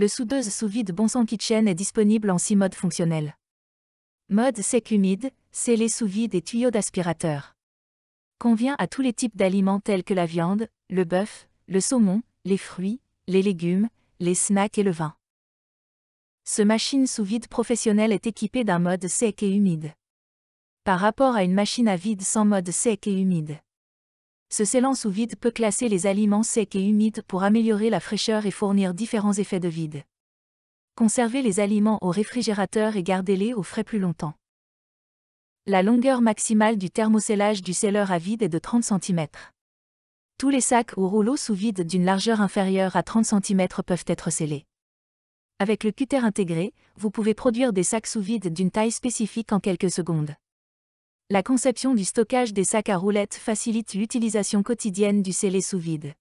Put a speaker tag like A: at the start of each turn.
A: Le soudeuse sous vide Bonson Kitchen est disponible en 6 modes fonctionnels. Mode sec humide, scellé sous vide et tuyau d'aspirateur. Convient à tous les types d'aliments tels que la viande, le bœuf, le saumon, les fruits, les légumes, les snacks et le vin. Ce machine sous vide professionnel est équipé d'un mode sec et humide. Par rapport à une machine à vide sans mode sec et humide ce scellant sous vide peut classer les aliments secs et humides pour améliorer la fraîcheur et fournir différents effets de vide. Conservez les aliments au réfrigérateur et gardez-les au frais plus longtemps. La longueur maximale du thermocellage du scelleur à vide est de 30 cm. Tous les sacs ou rouleaux sous vide d'une largeur inférieure à 30 cm peuvent être scellés. Avec le cutter intégré, vous pouvez produire des sacs sous vide d'une taille spécifique en quelques secondes la conception du stockage des sacs à roulettes facilite l'utilisation
B: quotidienne du scellé sous vide.